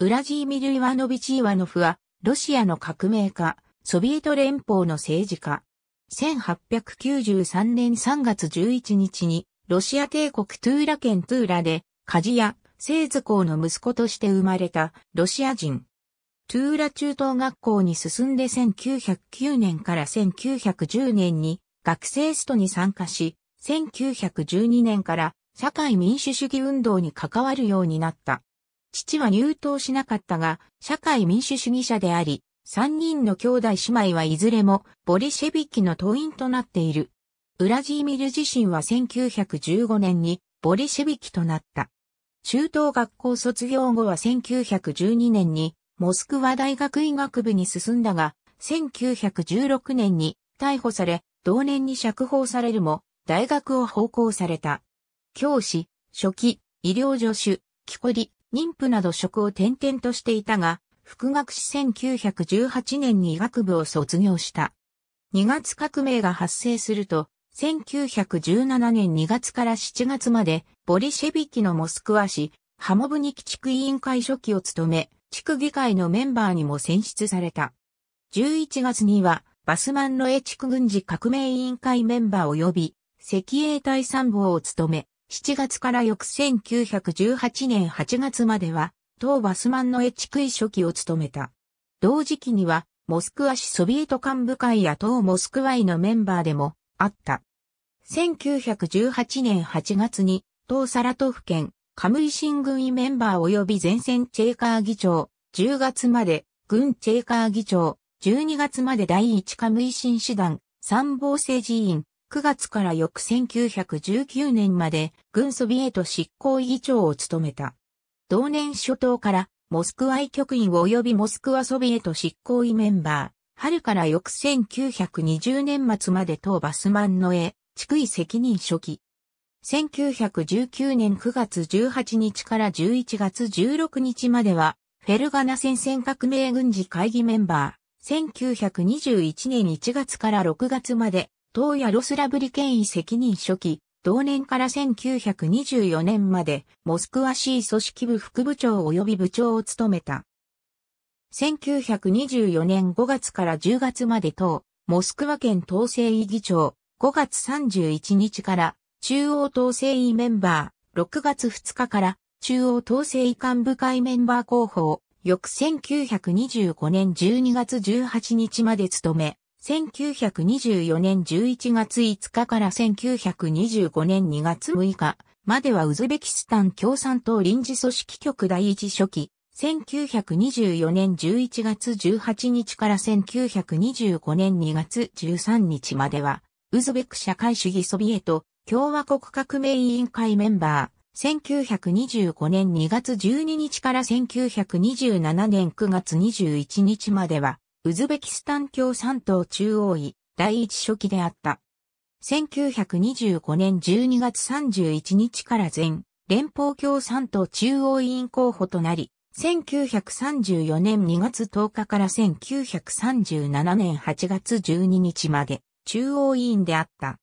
ウラジーミル・イワノビチ・イワノフは、ロシアの革命家、ソビエト連邦の政治家。1893年3月11日に、ロシア帝国トゥーラ県トゥーラで、カジヤ、ー図公の息子として生まれたロシア人。トゥーラ中等学校に進んで1909年から1910年に学生ストに参加し、1912年から社会民主主義運動に関わるようになった。父は入党しなかったが、社会民主主義者であり、三人の兄弟姉妹はいずれもボリシェビキの党員となっている。ウラジーミル自身は1915年にボリシェビキとなった。中等学校卒業後は1912年にモスクワ大学医学部に進んだが、1916年に逮捕され、同年に釈放されるも、大学を奉公された。教師、初期、医療助手、木こり、妊婦など職を転々としていたが、副学士1918年に医学部を卒業した。2月革命が発生すると、1917年2月から7月まで、ボリシェビキのモスクワ市、ハモブニキ地区委員会書記を務め、地区議会のメンバーにも選出された。11月には、バスマンロエ地区軍事革命委員会メンバー及び、赤衛隊参謀を務め、7月から翌1918年8月までは、当バスマンのエチクイ書記を務めた。同時期には、モスクワ市ソビエト幹部会や党モスクワイのメンバーでもあった。1918年8月に、党サラトフ県、カムイ新軍医メンバー及び前線チェーカー議長、10月まで、軍チェーカー議長、12月まで第1カムイ新師団、参謀政治委員、9月から翌1919年まで軍ソビエト執行委員長を務めた。同年初頭からモスクワ局員及びモスクワソビエト執行委メンバー、春から翌1920年末まで当バスマンの絵、地区位責任書記。1919年9月18日から11月16日までは、フェルガナ戦線革命軍事会議メンバー、1921年1月から6月まで、東ヤロスラブリ権威責任初期、同年から1924年まで、モスクワ市組織部副部長及び部長を務めた。1924年5月から10月まで党、モスクワ県統制委議長、5月31日から中央統制委メンバー、6月2日から中央統制委幹部会メンバー候補を、翌1925年12月18日まで務め、1924年11月5日から1925年2月6日まではウズベキスタン共産党臨時組織局第一書記、1924年11月18日から1925年2月13日までは、ウズベク社会主義ソビエト共和国革命委員会メンバー、1925年2月12日から1927年9月21日までは、ウズベキスタン共産党中央委第一書記であった。1925年12月31日から前、連邦共産党中央委員候補となり、1934年2月10日から1937年8月12日まで中央委員であった。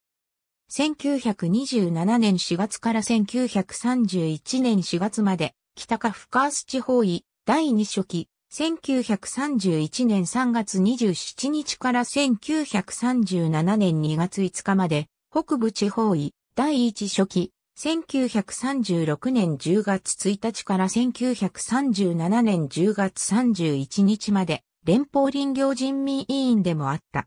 1927年4月から1931年4月まで北カフカース地方委第二書記1931年3月27日から1937年2月5日まで、北部地方医第一初期、1936年10月1日から1937年10月31日まで、連邦林業人民委員でもあった。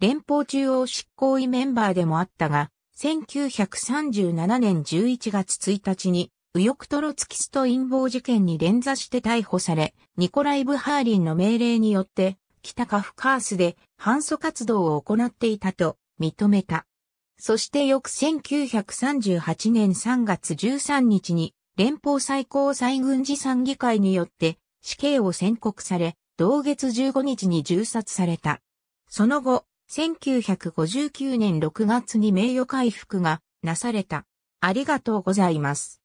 連邦中央執行委メンバーでもあったが、1937年11月1日に右翼トロツキスト陰謀事件に連座して逮捕され、ニコライ・ブハーリンの命令によって、北カフカースで反訴活動を行っていたと認めた。そして翌1938年3月13日に連邦最高裁軍事参議会によって死刑を宣告され、同月15日に銃殺された。その後、1959年6月に名誉回復がなされた。ありがとうございます。